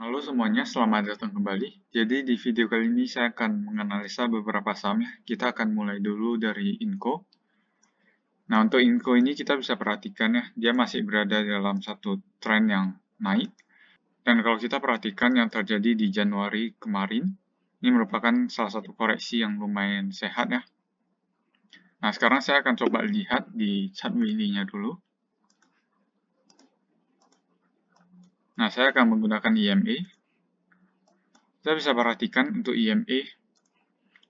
Halo semuanya, selamat datang kembali. Jadi di video kali ini saya akan menganalisa beberapa saham ya. Kita akan mulai dulu dari Inco. Nah untuk Inco ini kita bisa perhatikan ya, dia masih berada dalam satu tren yang naik. Dan kalau kita perhatikan yang terjadi di Januari kemarin, ini merupakan salah satu koreksi yang lumayan sehat ya. Nah sekarang saya akan coba lihat di chart weekly-nya dulu. Nah, saya akan menggunakan IME. Saya bisa perhatikan untuk IME,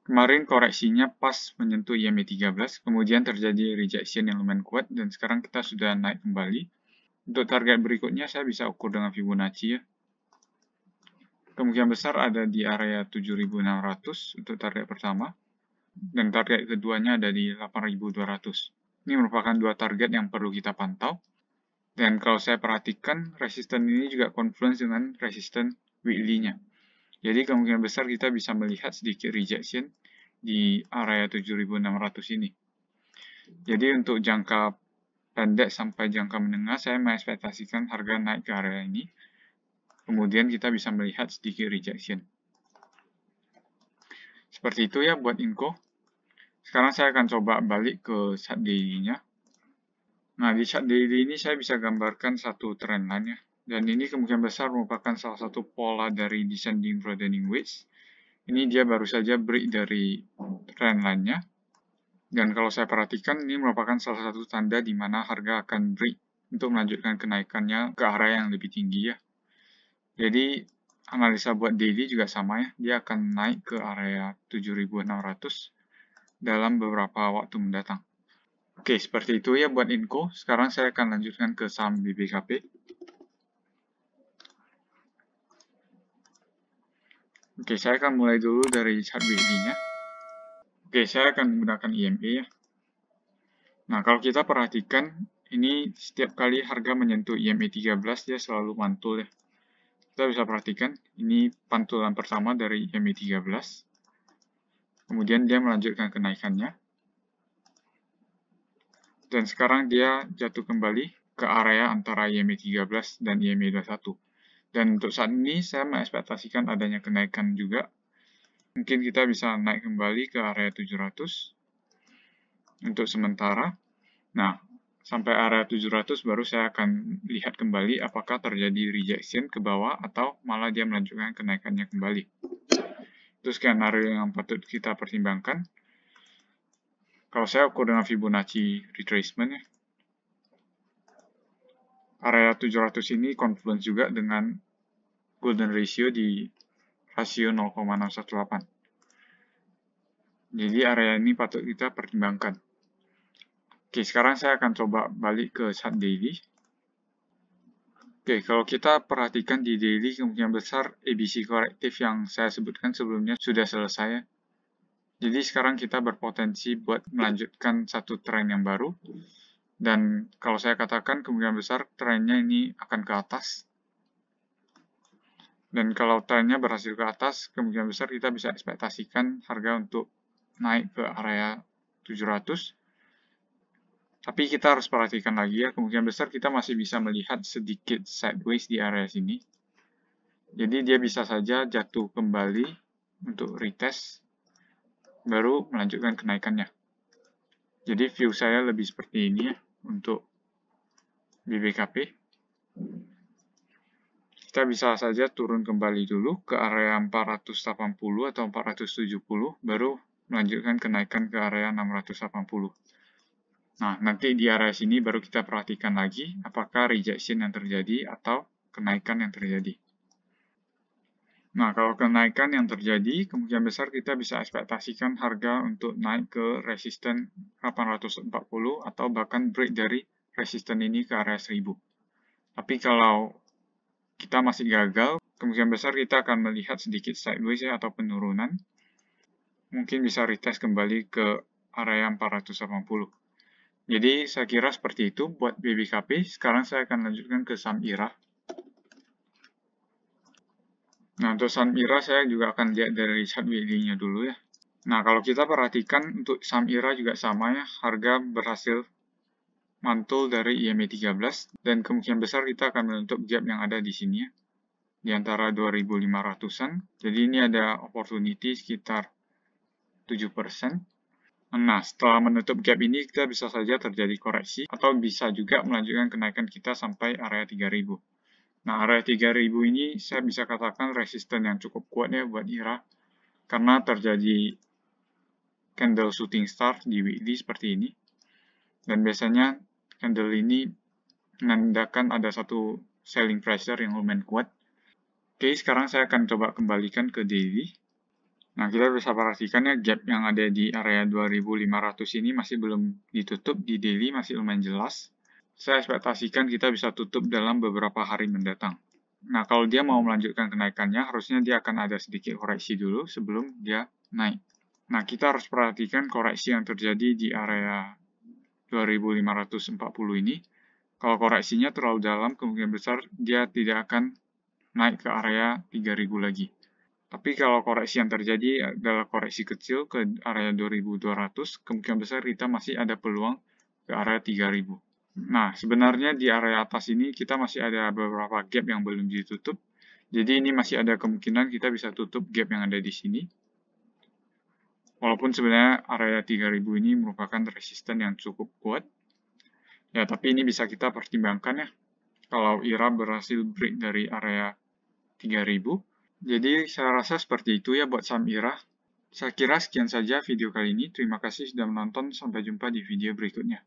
kemarin koreksinya pas menyentuh IME 13, kemudian terjadi rejection yang lumayan kuat, dan sekarang kita sudah naik kembali. Untuk target berikutnya, saya bisa ukur dengan Fibonacci ya. Kemungkinan besar ada di area 7600 untuk target pertama, dan target keduanya ada di 8200. Ini merupakan dua target yang perlu kita pantau. Dan kalau saya perhatikan, resisten ini juga confluence dengan resisten weekly-nya. Jadi kemungkinan besar kita bisa melihat sedikit rejection di area 7600 ini. Jadi untuk jangka pendek sampai jangka menengah, saya mengekspektasikan harga naik ke area ini. Kemudian kita bisa melihat sedikit rejection. Seperti itu ya buat inko. Sekarang saya akan coba balik ke chart daily-nya. Nah, di chart daily ini saya bisa gambarkan satu trend line ya. Dan ini kemungkinan besar merupakan salah satu pola dari descending broadening wedge. Ini dia baru saja break dari trend line-nya. Dan kalau saya perhatikan, ini merupakan salah satu tanda di mana harga akan break untuk melanjutkan kenaikannya ke arah yang lebih tinggi ya. Jadi, analisa buat daily juga sama ya. Dia akan naik ke area 7600 dalam beberapa waktu mendatang. Oke, seperti itu ya buat inko. Sekarang saya akan lanjutkan ke saham BBKP. Oke, saya akan mulai dulu dari chart BB-nya. Oke, saya akan menggunakan IMA e ya. Nah, kalau kita perhatikan, ini setiap kali harga menyentuh IMA e 13, dia selalu mantul ya. Kita bisa perhatikan, ini pantulan pertama dari IMA e 13. Kemudian dia melanjutkan kenaikannya. Dan sekarang dia jatuh kembali ke area antara IME 13 dan IME 21. Dan untuk saat ini saya mengekspektasikan adanya kenaikan juga. Mungkin kita bisa naik kembali ke area 700 untuk sementara. Nah, sampai area 700 baru saya akan lihat kembali apakah terjadi rejection ke bawah atau malah dia melanjutkan kenaikannya kembali. Itu skenario yang patut kita pertimbangkan. Kalau saya ukur dengan Fibonacci retracement ya. Area 700 ini confluence juga dengan golden ratio di rasio 0,618. Jadi area ini patut kita pertimbangkan. Oke, sekarang saya akan coba balik ke chart daily. Oke, kalau kita perhatikan di daily kemungkinan besar ABC korektif yang saya sebutkan sebelumnya sudah selesai. Jadi sekarang kita berpotensi buat melanjutkan satu tren yang baru. Dan kalau saya katakan kemungkinan besar trennya ini akan ke atas. Dan kalau trennya berhasil ke atas, kemungkinan besar kita bisa ekspektasikan harga untuk naik ke area 700. Tapi kita harus perhatikan lagi ya, kemungkinan besar kita masih bisa melihat sedikit sideways di area sini. Jadi dia bisa saja jatuh kembali untuk retest baru melanjutkan kenaikannya. Jadi view saya lebih seperti ini ya untuk BBKP. Kita bisa saja turun kembali dulu ke area 480 atau 470 baru melanjutkan kenaikan ke area 680. Nah, nanti di area sini baru kita perhatikan lagi apakah rejection yang terjadi atau kenaikan yang terjadi. Nah, kalau kenaikan yang terjadi, kemungkinan besar kita bisa ekspektasikan harga untuk naik ke resisten 840 atau bahkan break dari resisten ini ke area 1000. Tapi kalau kita masih gagal, kemungkinan besar kita akan melihat sedikit sideways ya atau penurunan. Mungkin bisa retest kembali ke area 480. Jadi saya kira seperti itu buat BBKP. Sekarang saya akan lanjutkan ke saham IRA. Nah, untuk saham ira saya juga akan lihat dari chart weekly nya dulu ya. Nah, kalau kita perhatikan untuk saham ira juga sama ya, harga berhasil mantul dari IME 13 dan kemungkinan besar kita akan menutup gap yang ada di sini ya di antara 2500-an. Jadi ini ada opportunity sekitar 7%. Nah, setelah menutup gap ini kita bisa saja terjadi koreksi atau bisa juga melanjutkan kenaikan kita sampai area 3000. Nah, area 3000 ini saya bisa katakan resisten yang cukup kuat ya buat IRA karena terjadi candle shooting star di weekly seperti ini. Dan biasanya candle ini menandakan ada satu selling pressure yang lumayan kuat. Oke, sekarang saya akan coba kembalikan ke daily. Nah, kita bisa perhatikan ya gap yang ada di area 2500 ini masih belum ditutup, di daily masih lumayan jelas saya ekspektasikan kita bisa tutup dalam beberapa hari mendatang. Nah, kalau dia mau melanjutkan kenaikannya, harusnya dia akan ada sedikit koreksi dulu sebelum dia naik. Nah, kita harus perhatikan koreksi yang terjadi di area 2540 ini. Kalau koreksinya terlalu dalam, kemungkinan besar dia tidak akan naik ke area 3000 lagi. Tapi kalau koreksi yang terjadi adalah koreksi kecil ke area 2200, kemungkinan besar kita masih ada peluang ke area 3000. Nah, sebenarnya di area atas ini kita masih ada beberapa gap yang belum ditutup. Jadi ini masih ada kemungkinan kita bisa tutup gap yang ada di sini. Walaupun sebenarnya area 3000 ini merupakan resisten yang cukup kuat. Ya, tapi ini bisa kita pertimbangkan ya. Kalau IRA berhasil break dari area 3000. Jadi saya rasa seperti itu ya buat saham IRA. Saya kira sekian saja video kali ini. Terima kasih sudah menonton. Sampai jumpa di video berikutnya.